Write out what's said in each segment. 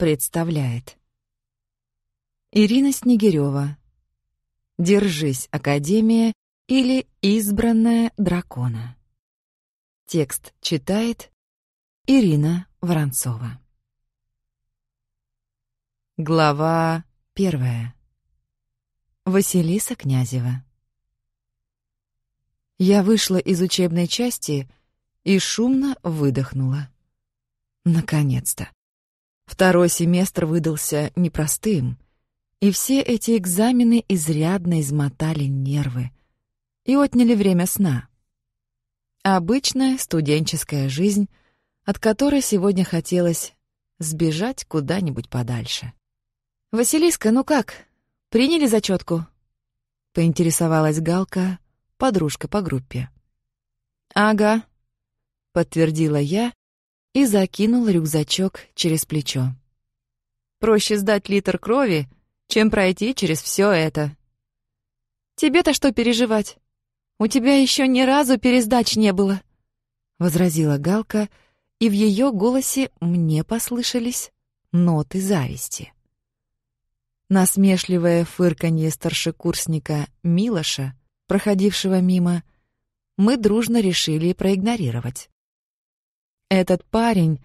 представляет. Ирина Снегирева. «Держись, Академия» или «Избранная дракона». Текст читает Ирина Воронцова. Глава первая. Василиса Князева. Я вышла из учебной части и шумно выдохнула. Наконец-то. Второй семестр выдался непростым, и все эти экзамены изрядно измотали нервы и отняли время сна. Обычная студенческая жизнь, от которой сегодня хотелось сбежать куда-нибудь подальше. «Василиска, ну как? Приняли зачетку?» — поинтересовалась Галка, подружка по группе. «Ага», — подтвердила я и закинул рюкзачок через плечо. «Проще сдать литр крови, чем пройти через все это». «Тебе-то что переживать? У тебя еще ни разу пересдач не было», — возразила Галка, и в ее голосе мне послышались ноты зависти. Насмешливое фырканье старшекурсника Милоша, проходившего мимо, мы дружно решили проигнорировать. Этот парень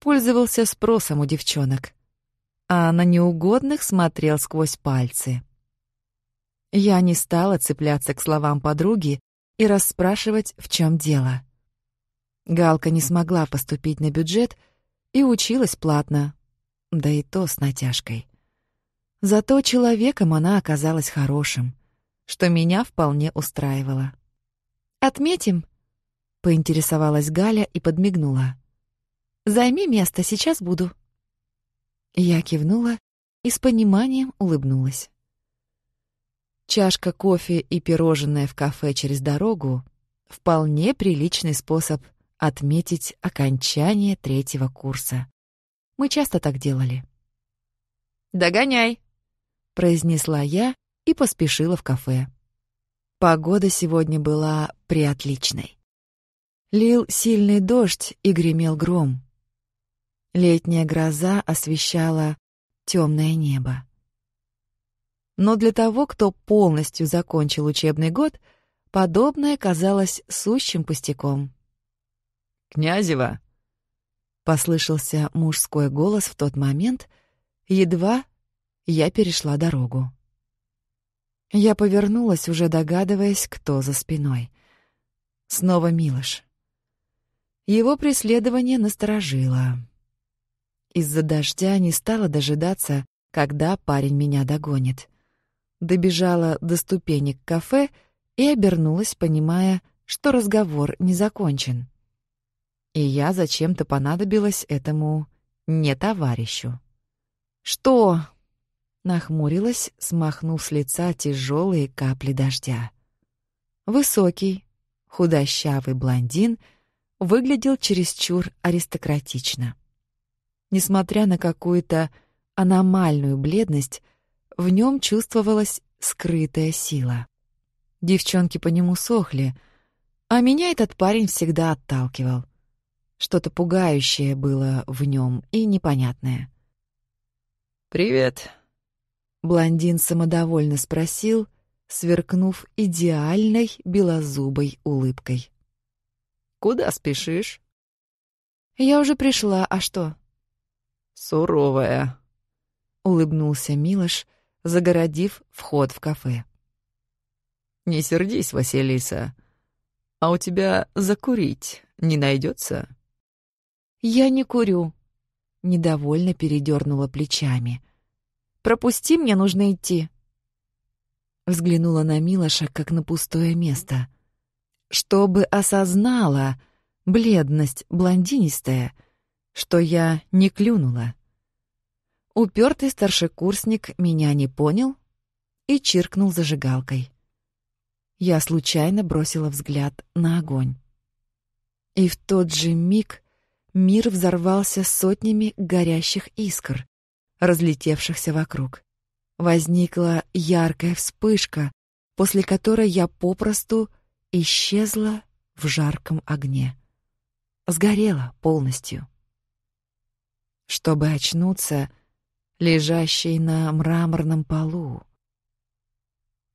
пользовался спросом у девчонок, а на неугодных смотрел сквозь пальцы. Я не стала цепляться к словам подруги и расспрашивать, в чем дело. Галка не смогла поступить на бюджет и училась платно, да и то с натяжкой. Зато человеком она оказалась хорошим, что меня вполне устраивало. «Отметим», поинтересовалась Галя и подмигнула. «Займи место, сейчас буду». Я кивнула и с пониманием улыбнулась. Чашка кофе и пирожное в кафе через дорогу — вполне приличный способ отметить окончание третьего курса. Мы часто так делали. «Догоняй!» — произнесла я и поспешила в кафе. Погода сегодня была приотличной. Лил сильный дождь и гремел гром. Летняя гроза освещала темное небо. Но для того, кто полностью закончил учебный год, подобное казалось сущим пустяком. «Князева!» — послышался мужской голос в тот момент, едва я перешла дорогу. Я повернулась, уже догадываясь, кто за спиной. Снова Милош. Его преследование насторожило. Из-за дождя не стала дожидаться, когда парень меня догонит. Добежала до ступенек кафе и обернулась, понимая, что разговор не закончен. И я зачем-то понадобилась этому не товарищу. «Что?» — нахмурилась, смахнув с лица тяжелые капли дождя. Высокий, худощавый блондин — выглядел чересчур аристократично. Несмотря на какую-то аномальную бледность, в нем чувствовалась скрытая сила. Девчонки по нему сохли, а меня этот парень всегда отталкивал. Что-то пугающее было в нем и непонятное. «Привет», — блондин самодовольно спросил, сверкнув идеальной белозубой улыбкой. Куда спешишь?» «Я уже пришла, а что?» «Суровая», — улыбнулся Милош, загородив вход в кафе. «Не сердись, Василиса. А у тебя закурить не найдется?» «Я не курю», — недовольно передернула плечами. «Пропусти, мне нужно идти». Взглянула на Милоша, как на пустое место — чтобы осознала, бледность блондинистая, что я не клюнула. Упертый старшекурсник меня не понял и чиркнул зажигалкой. Я случайно бросила взгляд на огонь. И в тот же миг мир взорвался сотнями горящих искр, разлетевшихся вокруг. Возникла яркая вспышка, после которой я попросту исчезла в жарком огне. Сгорела полностью. Чтобы очнуться, лежащей на мраморном полу.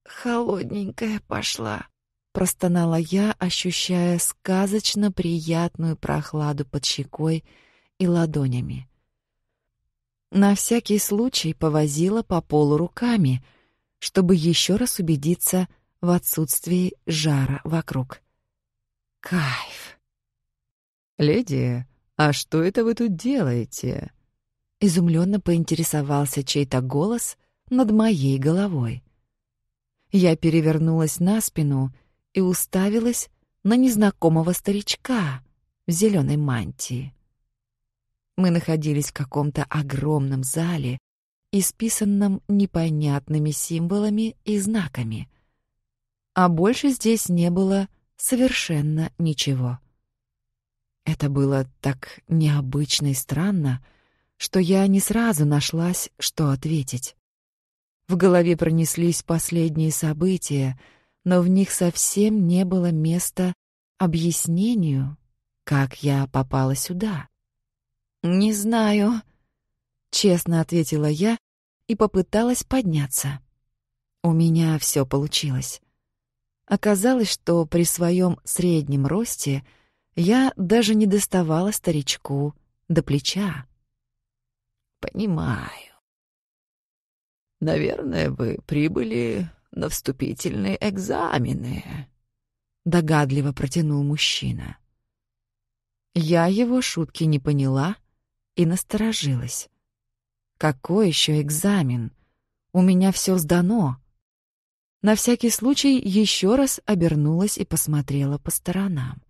«Холодненькая пошла», — простонала я, ощущая сказочно приятную прохладу под щекой и ладонями. На всякий случай повозила по полу руками, чтобы еще раз убедиться — в отсутствии жара вокруг. Кайф. «Леди, а что это вы тут делаете?» Изумленно поинтересовался чей-то голос над моей головой. Я перевернулась на спину и уставилась на незнакомого старичка в зеленой мантии. Мы находились в каком-то огромном зале, исписанном непонятными символами и знаками а больше здесь не было совершенно ничего. Это было так необычно и странно, что я не сразу нашлась, что ответить. В голове пронеслись последние события, но в них совсем не было места объяснению, как я попала сюда. «Не знаю», — честно ответила я и попыталась подняться. У меня все получилось. Оказалось, что при своем среднем росте я даже не доставала старичку до плеча. «Понимаю. Наверное, вы прибыли на вступительные экзамены», — догадливо протянул мужчина. Я его шутки не поняла и насторожилась. «Какой еще экзамен? У меня все сдано». На всякий случай еще раз обернулась и посмотрела по сторонам.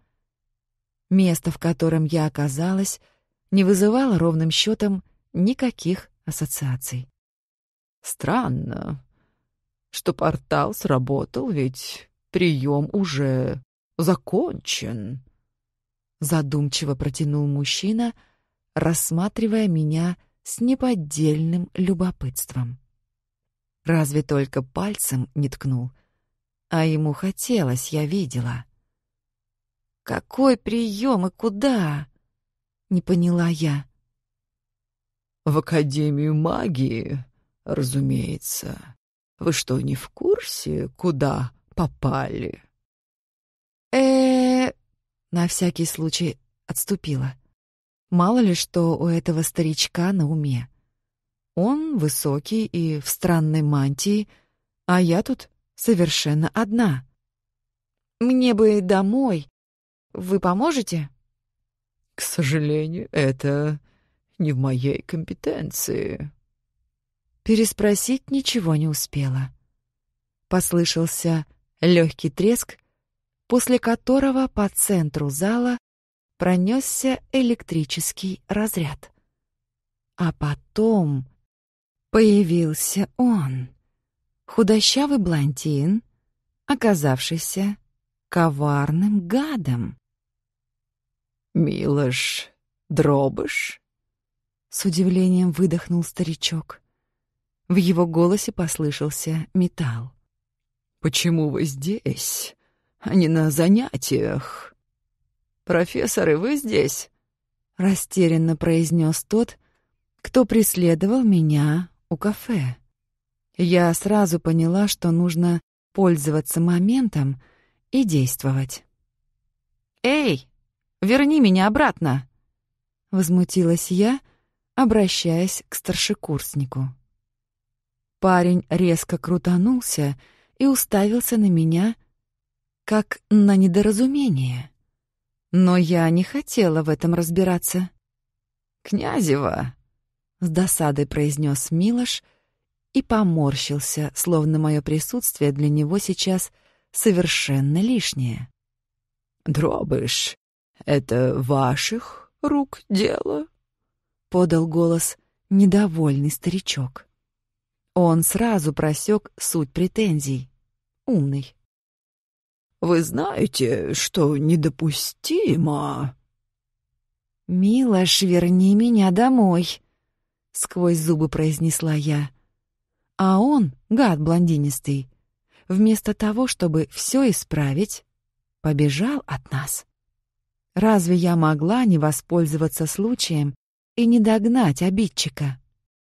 Место, в котором я оказалась, не вызывало ровным счетом никаких ассоциаций. «Странно, что портал сработал, ведь прием уже закончен», — задумчиво протянул мужчина, рассматривая меня с неподдельным любопытством. Разве только пальцем не ткнул. А ему хотелось, я видела. «Какой прием и куда?» — не поняла я. «В Академию магии, разумеется. Вы что, не в курсе, куда попали?» э На всякий случай отступила. Мало ли что у этого старичка на уме. Он высокий и в странной мантии, а я тут совершенно одна. Мне бы домой. Вы поможете? К сожалению, это не в моей компетенции. Переспросить ничего не успела. Послышался легкий треск, после которого по центру зала пронесся электрический разряд. А потом Появился он, худощавый блондин, оказавшийся коварным гадом. «Милош, дробыш?» — с удивлением выдохнул старичок. В его голосе послышался металл. «Почему вы здесь, а не на занятиях?» «Профессор, и вы здесь?» — растерянно произнес тот, кто преследовал меня у кафе. Я сразу поняла, что нужно пользоваться моментом и действовать. «Эй, верни меня обратно!» — возмутилась я, обращаясь к старшекурснику. Парень резко крутанулся и уставился на меня, как на недоразумение. Но я не хотела в этом разбираться. «Князева, с досадой произнес Милош и поморщился, словно мое присутствие для него сейчас совершенно лишнее. «Дробыш, это ваших рук дело?» — подал голос недовольный старичок. Он сразу просек суть претензий. Умный. «Вы знаете, что недопустимо...» «Милош, верни меня домой!» сквозь зубы произнесла я. А он, гад блондинистый, вместо того, чтобы все исправить, побежал от нас. Разве я могла не воспользоваться случаем и не догнать обидчика?